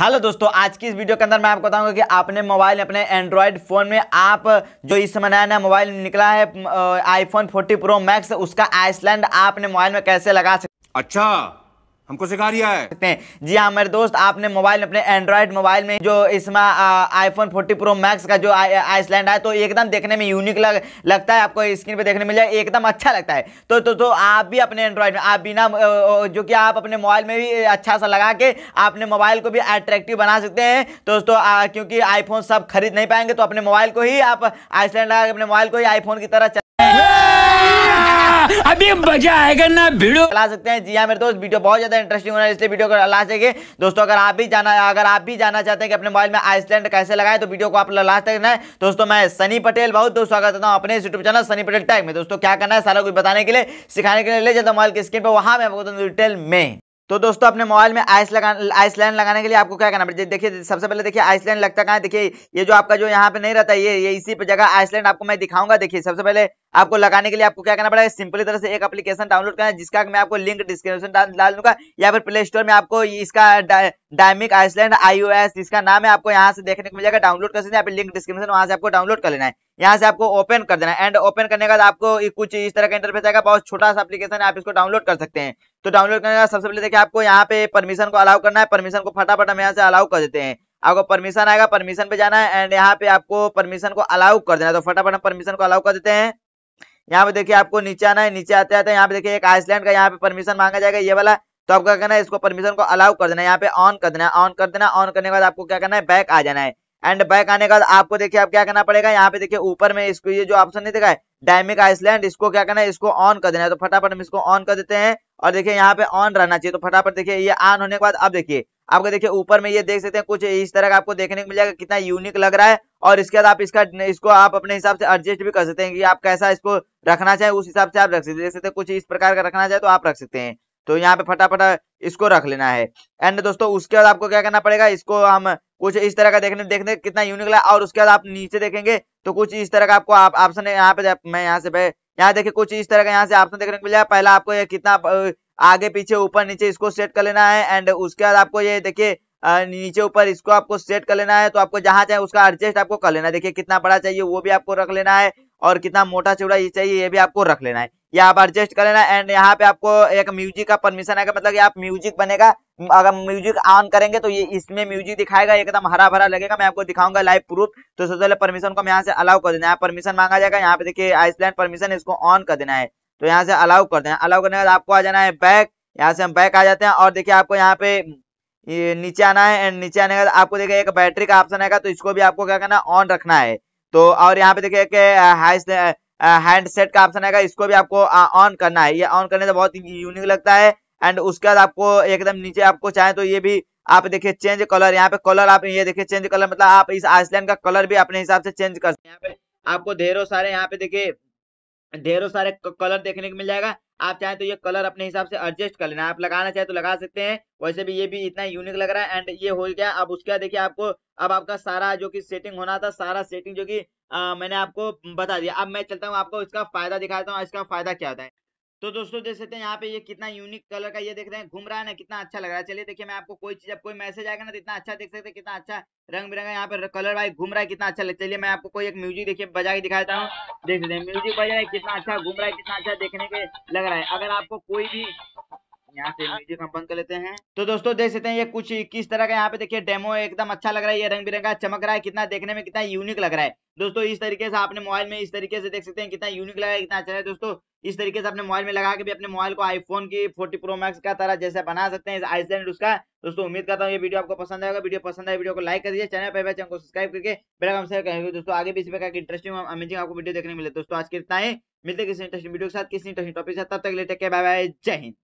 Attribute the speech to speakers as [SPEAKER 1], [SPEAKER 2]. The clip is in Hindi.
[SPEAKER 1] हेलो दोस्तों आज की इस वीडियो के अंदर मैं आपको बताऊंगा कि आपने मोबाइल अपने एंड्रॉयड फ़ोन में आप जो इस समय नया नया मोबाइल निकला है आईफोन 40 प्रो मैक्स उसका आइसलैंड आपने मोबाइल में कैसे लगा सकते अच्छा हमको सिखा रहा है हैं जी हाँ मेरे दोस्त आपने मोबाइल अपने एंड्रॉइड मोबाइल में जो इसमें आईफोन 40 प्रो मैक्स का जो आइसलैंड है तो एकदम देखने में यूनिक लग, लगता है आपको स्क्रीन पे देखने मिल जाए एकदम अच्छा लगता है तो तो तो आप भी अपने एंड्रॉइड में आप बिना जो कि आप अपने मोबाइल में भी अच्छा सा लगा के अपने मोबाइल को भी अट्रैक्टिव बना सकते हैं दोस्तों क्योंकि आईफोन सब खरीद नहीं पाएंगे तो अपने मोबाइल को ही आप आइसलैंड अपने मोबाइल को ही आईफोन की तरह अभी मजा आएगा ना वीडियो चला सकते हैं जी हाँ मेरे दोस्त वीडियो बहुत ज्यादा इंटरेस्टिंग होना है इसलिए वीडियो को ला सके दोस्तों अगर आप भी जाना अगर आप भी जाना चाहते हैं कि अपने मोबाइल में आइसलैंड कैसे लगाए तो वीडियो को आप ला सकते हैं दोस्तों मैं सनी पटेल बहुत दोस्तों स्वागत करता हूँ अपने YouTube channel Sunny Patel tag में दोस्तों क्या करना है सारा कुछ बताने के लिए सिखाने के लिए ले जाता मोबाइल की स्क्रीन पर वहाँ मैं आपको डिटेल में तो दोस्तों अपने मोबाइल में आइस लगा आइस लाइन लगाने के लिए आपको क्या करना पड़ेगा देखिए सबसे पहले देखिए आइस लाइन लगता कहाँ है देखिए ये जो आपका जो यहाँ पे नहीं रहता ये ये इसी पे जगह आइस लाइन आपको मैं दिखाऊंगा देखिए सबसे पहले आपको लगाने के लिए आपको क्या करना पड़ेगा सिंपली तरह से एक एप्लीकेशन डाउनलोड करना है जिसका मैं आपको लिंक डिस्क्रिप्शन डाल दूंगा या फिर प्ले स्टोर में आपको इसका डायमिक आइसलैंड आईओएस इसका नाम है आपको यहाँ से देखने को मिलेगा डाउनलोड कर सकते हैं लिंक डिस्क्रिप्शन वहां से आपको डाउनलोड कर लेना है यहाँ से आपको ओपन कर देना है एंड ओपन करने के बाद आपको कुछ इस तरह का इंटरफेस आएगा बहुत छोटा सा एप्लीकेशन है आप इसको डाउनलोड कर सकते हैं तो डाउनलोड करने का सबसे पहले देखिए आपको यहाँ पे परमिशन को अलाउ करना है परमिशन को फटाफट हम यहाँ से अलाउ कर देते हैं आपको परमिशन आएगा परमिशन पे जाना है एंड यहाँ पे आपको परमिशन को अलाउ कर देना है तो फटाफट हम परमिशन को अलाउ कर देते हैं यहाँ पे देखिए आपको नीचे आना है नीचे आते आते यहाँ पे देखिए एक आइसलैंड का यहाँ पे परमिशन मांगा जाएगा ये वाला तो आपको क्या करना है इसको परमिशन को अलाउ कर देना है यहाँ पे ऑन कर देना है ऑन कर देना ऑन करने के बाद आपको क्या करना है बैक आ जाना है एंड बैक आने के बाद आपको देखिए आप क्या करना पड़ेगा यहाँ पे देखिए ऊपर में इसको ये जो ऑप्शन नहीं देखा है डायमिक आइसलैंड इसको क्या करना है इसको ऑन कर देना है तो फटाफट हम इसको ऑन कर देते हैं और देखिए यहाँ पे ऑन रहना चाहिए तो फटाफट देखिए ये ऑन होने के बाद अब देखिए आपको देखिए ऊपर में ये देख सकते हैं कुछ इस तरह का आपको देखने को मिल जाएगा कितना यूनिक लग रहा है और इसके बाद आप इसका इसको आप अपने हिसाब से एडजस्ट भी कर सकते हैं कि आप कैसा इसको रखना चाहे उस हिसाब से आप रख सकते हैं कुछ इस प्रकार का रखना चाहे तो आप रख सकते हैं तो यहाँ पे फटाफट इसको रख लेना है एंड दोस्तों उसके बाद आपको क्या करना पड़ेगा इसको हम कुछ इस तरह का देखने देखने कितना यूनिक लगा और उसके बाद आप नीचे देखेंगे तो कुछ इस तरह का आपको ऑप्शन आप, है यहाँ पे मैं यहाँ से यहाँ देखिए कुछ इस तरह का यहाँ से ऑप्शन देखने को मिल जाए पहला आपको ये कितना आगे पीछे ऊपर नीचे इसको सेट कर लेना है एंड उसके बाद आपको ये देखिए नीचे ऊपर इसको आपको सेट कर लेना है तो आपको जहां चाहे उसका एडजस्ट आपको कर लेना है देखिए कितना बड़ा चाहिए वो भी आपको रख लेना है और कितना मोटा चौड़ा ये चाहिए ये भी आपको रख लेना है या आप एडजस्ट कर लेना एंड यहाँ पे आपको एक म्यूजिक का परमिशन आएगा मतलब आप म्यूजिक बनेगा अगर म्यूजिक ऑन करेंगे तो ये इसमें म्यूजिक दिखाएगा एकदम हरा भरा लगेगा मैं आपको दिखाऊंगा लाइव प्रूफ तो सबसे पहले परमिशन को हम यहाँ से अलाउ कर देना है परमिशन मांगा जाएगा यहाँ पे देखिए आइसलैंड परमिशन इसको ऑन कर देना है तो यहाँ से अलाउ करते हैं अलाउ करने के बाद आपको आ जाना है बैक यहाँ से हम बैक आ जाते हैं और देखिए आपको यहाँ पे ये नीचे आना है एंड नीचे आने के बाद आपको देखिए एक बैटरी का ऑप्शन आएगा तो इसको भी आपको क्या करना है ऑन रखना है तो और यहाँ पे देखिए एक हैंडसेट uh, uh, uh, का ऑप्शन आएगा इसको भी आपको ऑन करना है ये ऑन करने से बहुत यूनिक लगता है एंड उसके बाद आपको एकदम नीचे आपको चाहे तो ये भी आप देखिए चेंज कलर यहाँ पे कलर आप ये देखिए चेंज कलर मतलब आप इस आइसलैंड का कलर भी अपने हिसाब से चेंज कर सकते हैं यहाँ पे आपको ढेरों सारे यहाँ पे देखिए ढेरों सारे कलर देखने को मिल जाएगा आप चाहे तो ये कलर अपने हिसाब से एडजस्ट कर लेना आप लगाना चाहे तो लगा सकते हैं वैसे भी ये भी इतना यूनिक लग रहा है एंड ये हो गया अब उसके बाद देखिए आपको अब आपका सारा जो कि सेटिंग होना था सारा सेटिंग जो कि मैंने आपको बता दिया अब मैं चलता हूँ आपको इसका फायदा दिखाता हूँ इसका फायदा क्या होता है तो दोस्तों देख सकते हैं यहाँ पे ये कितना यूनिक कलर का ये देख रहे हैं घूम रहा है ना कितना अच्छा लग रहा है चलिए देखिए मैं आपको कोई चीज अब कोई मैसेज आएगा ना तो इतना अच्छा देख सकते हैं कितना अच्छा रंग बिरंगा यहाँ पे कलर वाइज घूम रहा है कितना अच्छा चलिए मैं आपको कोई एक म्यूजिक देखिए बजा के दिखाता हूँ देख सकते हैं म्यूजिक बजा है कितना अच्छा घूम रहा है कितना अच्छा देखने के लग रहा है अगर आपको कोई भी यहाँ से म्यूजिक हम बंद कर लेते हैं तो दोस्तों देख सकते हैं ये कुछ किस तरह का यहाँ पे देखिए डेमो एकदम अच्छा लग रहा है ये रंग बिरंगा चमक रहा है कितना देखने में कितना यूनिक लग रहा है दोस्तों इस तरीके से आपने मोबाइल में इस तरीके से देख सकते हैं कितना यूनिक लग रहा है कितना अच्छा है दोस्तों इस तरीके से अपने मोबाइल में लगा के भी अपने मोबाइल को आईफोन की फोर्टी प्रो मैक्स का तरह जैसे बना सकते हैं सेंड उसका दोस्तों उम्मीद करता हूँ ये वीडियो आपको पसंद आएगा वीडियो पसंद आए वीडियो को लाइक कर दीजिए चैनल पर चैनल को सब्सक्राइब करके बेल हम शेयर करेंगे दोस्तों आगे भी इस प्रकार की इंटरेस्टिंग अमेजिंग आपको वीडियो देखने मिले दोस्तों आज कितना है मिलते किसी इंटरेस्टिंग वीडियो के साथ किसी इंटरेस्टिंग टॉपिक के साथ तब तक लेटे बाय बाय जय हिंद